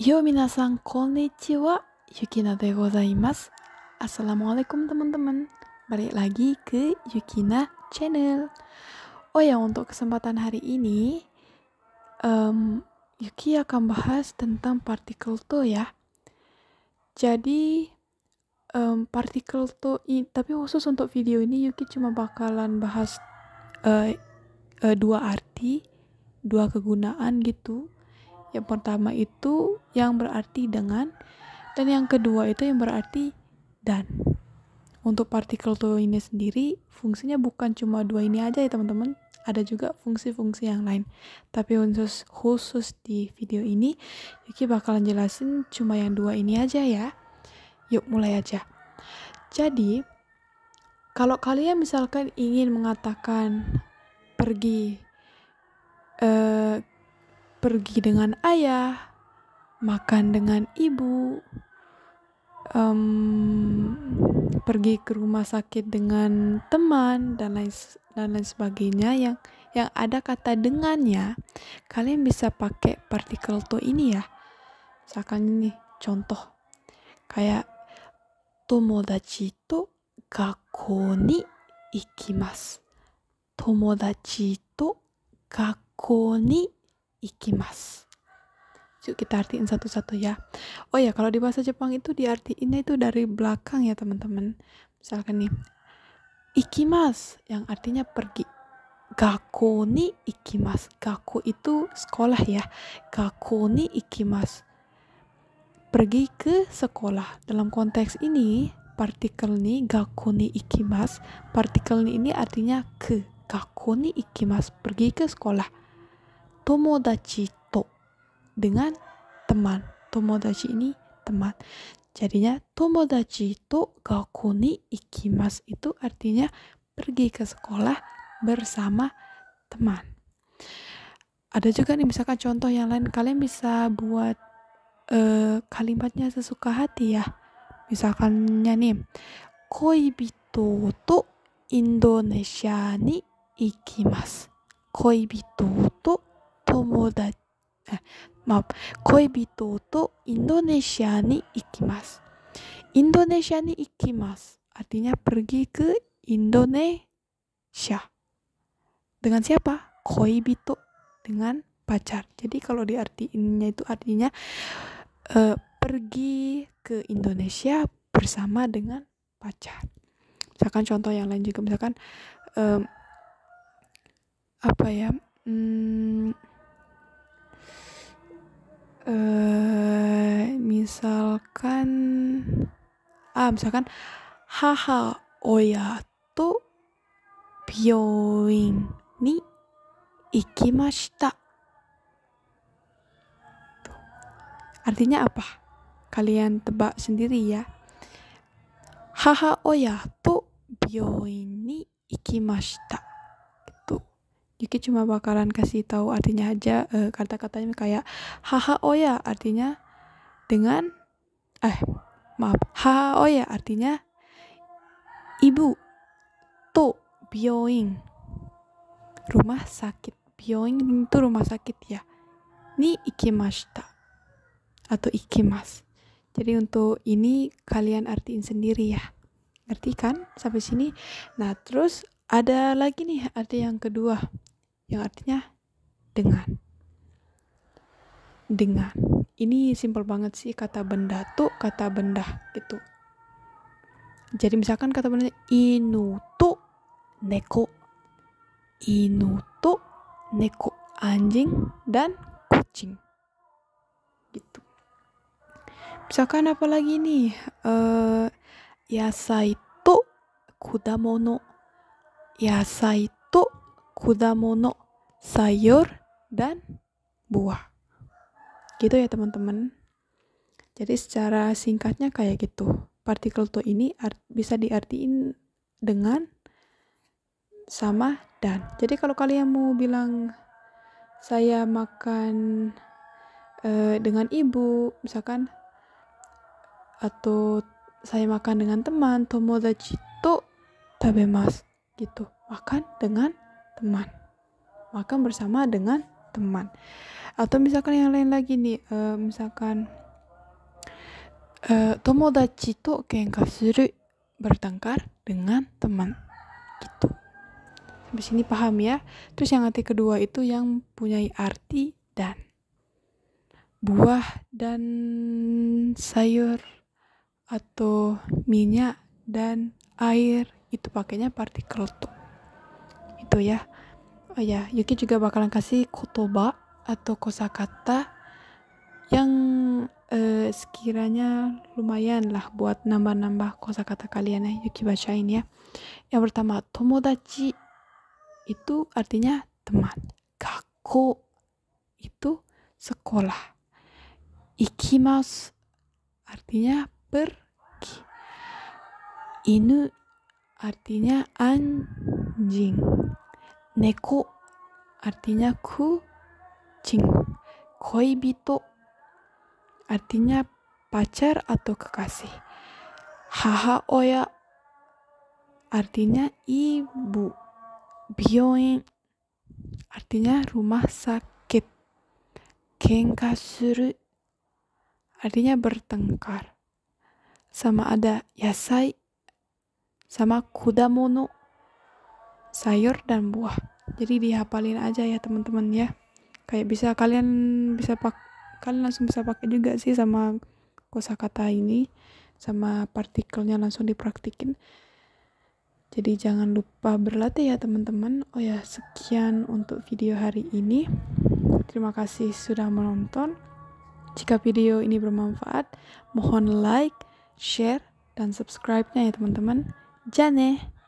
Yo minasan konnichiwa, Yukina de gozaimasu. Assalamualaikum teman-teman. Balik lagi ke Yukina Channel. Oh ya, untuk kesempatan hari ini um, Yuki akan bahas tentang partikel to ya. Jadi um, partikel to tapi khusus untuk video ini Yuki cuma bakalan bahas uh, uh, dua arti, dua kegunaan gitu yang pertama itu yang berarti dengan dan yang kedua itu yang berarti dan. Untuk partikel to ini sendiri fungsinya bukan cuma dua ini aja ya teman-teman. Ada juga fungsi-fungsi yang lain. Tapi khusus khusus di video ini Yuki bakalan jelasin cuma yang dua ini aja ya. Yuk mulai aja. Jadi kalau kalian misalkan ingin mengatakan pergi eh, pergi dengan ayah, makan dengan ibu, um, pergi ke rumah sakit dengan teman dan lain dan lain sebagainya yang yang ada kata dengannya kalian bisa pakai partikel to ini ya misalkan ini contoh kayak tomodachi to gakko ni ikimasu tomodachi to gakko ni ikimas yuk kita artiin satu-satu ya oh ya kalau di bahasa Jepang itu diartiinnya itu dari belakang ya teman-teman misalkan nih ikimas yang artinya pergi Gaku ni ikimas gaku itu sekolah ya Gaku ni ikimas pergi ke sekolah dalam konteks ini partikel ni gaku ni ikimas partikel ni ini artinya ke Gaku ni ikimas pergi ke sekolah tomodachi to dengan teman. Tomodachi ini teman. Jadinya tomodachi to gakko ni ikimasu itu artinya pergi ke sekolah bersama teman. Ada juga nih misalkan contoh yang lain kalian bisa buat uh, kalimatnya sesuka hati ya. Misalkannya nih Koi koibito to Indonesia ni Koi Koibito to Artinya pergi ke Indonesia. Dengan siapa? Koibito. Dengan pacar. Jadi kalau diartiinnya itu artinya uh, pergi ke Indonesia bersama dengan pacar. Misalkan contoh yang lain juga misalkan um, e, apa ya? Hmm, Eh, misalkan ah misalkan haha oya oh to ni ikimashita artinya apa kalian tebak sendiri ya haha oya oh to ni ikimashita Yuki cuma bakalan kasih tahu artinya aja uh, kata-katanya kayak haha oh ya artinya dengan eh maaf haha oh ya artinya ibu to bioing rumah sakit bioing itu rumah sakit ya ni ikimashita atau ikimas jadi untuk ini kalian artiin sendiri ya ngerti kan sampai sini nah terus ada lagi nih arti yang kedua yang artinya dengan dengan ini simpel banget sih kata benda tuh kata benda gitu jadi misalkan kata benda inu tuh neko inu tuh neko anjing dan kucing gitu misalkan apa lagi nih uh, yasai tu kudamono yasai tuh kudamono, sayur, dan buah. Gitu ya teman-teman. Jadi secara singkatnya kayak gitu. Partikel to ini bisa diartiin dengan sama dan. Jadi kalau kalian mau bilang saya makan eh, dengan ibu, misalkan atau saya makan dengan teman, tomodachi to tabemasu gitu. Makan dengan teman makan bersama dengan teman atau misalkan yang lain lagi nih uh, misalkan uh, tomodachi to kenka suru bertengkar dengan teman gitu sampai sini paham ya terus yang arti kedua itu yang punya arti dan buah dan sayur atau minyak dan air itu pakainya partikel tuh itu ya oh ya Yuki juga bakalan kasih kotoba atau kosakata yang uh, sekiranya lumayan lah buat nambah-nambah kosakata kalian ya Yuki bacain ya yang pertama tomodachi itu artinya teman Kako itu sekolah ikimas artinya pergi inu artinya anjing Neko artinya ku cing koi bito artinya pacar atau kekasih. Haha oya artinya ibu. Bioin artinya rumah sakit. Kenka suru artinya bertengkar. Sama ada yasai sama kudamono sayur dan buah jadi dihafalin aja ya teman-teman ya kayak bisa kalian bisa pak kalian langsung bisa pakai juga sih sama kosakata ini sama partikelnya langsung dipraktikin jadi jangan lupa berlatih ya teman-teman. Oh ya, sekian untuk video hari ini. Terima kasih sudah menonton. Jika video ini bermanfaat, mohon like, share, dan subscribe-nya ya teman-teman. Jane!